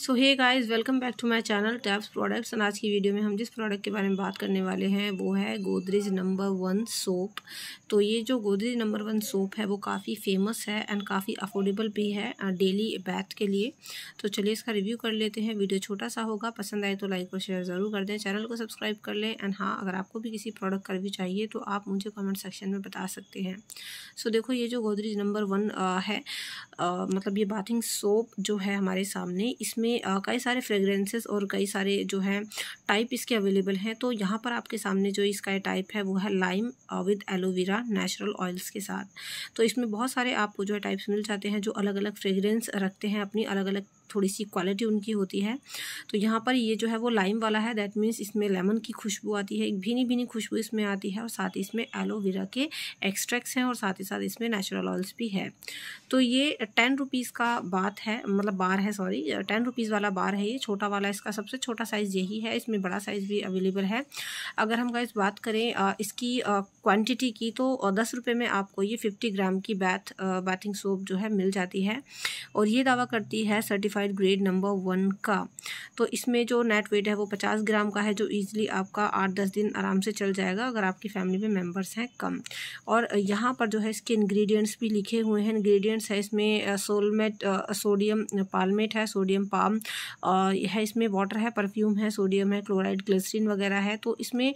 so hey guys welcome back to my channel taps products और आज की video में हम जिस प्रोडक्ट के बारे में बात करने वाले हैं वो है गोदरेज नंबर वन सोप तो ये जो गोदरेज नंबर वन सोप है वो काफ़ी फेमस है एंड काफ़ी अफोर्डेबल भी है डेली uh, बैथ के लिए तो चलिए इसका रिव्यू कर लेते हैं वीडियो छोटा सा होगा पसंद आए तो लाइक और शेयर ज़रूर कर दें चैनल को सब्सक्राइब कर लें एंड हाँ अगर आपको भी किसी प्रोडक्ट का रिव्यू चाहिए तो आप मुझे कमेंट सेक्शन में बता सकते हैं सो देखो ये जो गोदरेज नंबर वन uh, है आ, मतलब ये बाथिंग सोप जो है हमारे सामने इसमें कई सारे फ्रेगरेंसेस और कई सारे जो है टाइप इसके अवेलेबल हैं तो यहाँ पर आपके सामने जो इसका टाइप है वो है lime with aloe vera natural oils के साथ तो इसमें बहुत सारे आपको जो है टाइप्स मिल जाते हैं जो अलग अलग फ्रेगरेंस रखते हैं अपनी अलग अलग थोड़ी सी क्वालिटी उनकी होती है तो यहाँ पर ये जो है वो लाइम वाला है दैट मीन्स इसमें लेमन की खुशबू आती है एक भीनी भीनी खुशबू इसमें आती है और साथ ही इसमें एलोवेरा के एक्सट्रैक्ट्स हैं और साथ ही साथ इसमें नेचुरल ऑयल्स भी है तो ये टेन रुपीज़ का बात है मतलब बार है सॉरी टेन रुपीज़ वाला बार है ये छोटा वाला इसका सबसे छोटा साइज़ यही है इसमें बड़ा साइज़ भी अवेलेबल है अगर हम गाइज बात करें इसकी क्वान्टिटी की तो दस रुपये में आपको ये फिफ्टी ग्राम की बैथ बैथिंग सोप जो है मिल जाती है और ये दावा करती है certified certified grade number one का तो इसमें जो नेट वेट है वो पचास ग्राम का है जो ईजिली आपका आठ दस दिन आराम से चल जाएगा अगर आपकी फैमिली में मेम्बर्स हैं कम और यहाँ पर जो है इसके इन्ग्रीडियंट्स भी लिखे हुए हैं इन्ग्रीडियंट्स है इसमें सोलमेट सोडियम पालमेट है सोडियम पाम है इसमें वाटर है परफ्यूम है सोडियम है क्लोराइड ग्लिसरीन वगैरह है तो इसमें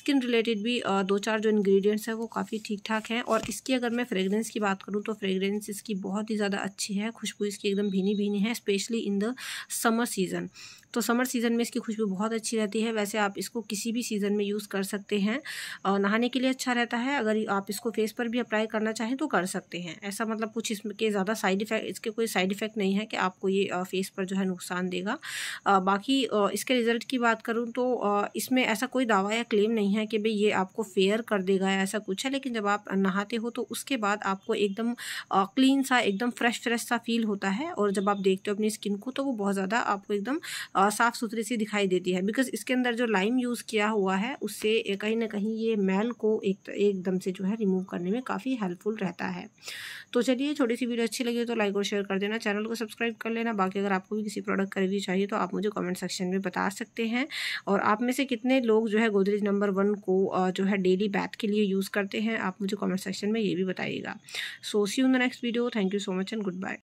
स्किन रिलेटेड भी दो चार जो इन्ग्रीडियंट्स हैं वो काफ़ी ठीक ठाक हैं और इसकी अगर मैं फ्रेगरेंस की बात करूँ तो फ्रेगरेंस इसकी बहुत ही ज़्यादा अच्छी है खुशबू इसकी एकदम भीनी भीनी है especially in the summer season तो समर सीज़न में इसकी खुशबू बहुत अच्छी रहती है वैसे आप इसको किसी भी सीज़न में यूज़ कर सकते हैं और नहाने के लिए अच्छा रहता है अगर आप इसको फेस पर भी अप्लाई करना चाहें तो कर सकते हैं ऐसा मतलब कुछ इसके ज़्यादा साइड इफ़ेक्ट इसके कोई साइड इफ़ेक्ट नहीं है कि आपको ये फेस पर जो है नुकसान देगा बाकी इसके रिज़ल्ट की बात करूँ तो इसमें ऐसा कोई दावा या क्लेम नहीं है कि भाई ये आपको फेयर कर देगा या ऐसा कुछ है लेकिन जब आप नहाते हो तो उसके बाद आपको एकदम क्लीन सा एकदम फ्रेश फ्रेश सा फील होता है और जब आप देखते हो अपनी स्किन को तो वो बहुत ज़्यादा आपको एकदम साफ़ सुथरी सी दिखाई देती है बिकॉज इसके अंदर जो लाइम यूज़ किया हुआ है उससे कहीं ना कहीं ये मैल को एक एकदम से जो है रिमूव करने में काफ़ी हेल्पफुल रहता है तो चलिए छोटी सी वीडियो अच्छी लगी तो लाइक और शेयर कर देना चैनल को सब्सक्राइब कर लेना बाकी अगर आपको भी किसी प्रोडक्ट का रिव्यू चाहिए तो आप मुझे कॉमेंट सेक्शन में बता सकते हैं और आप में से कितने लोग जो है गोदरेज नंबर वन को जो है डेली बैथ के लिए यूज़ करते हैं आप मुझे कॉमेंट सेक्शन में ये भी बताइएगा so see you the next video thank you so much and good bye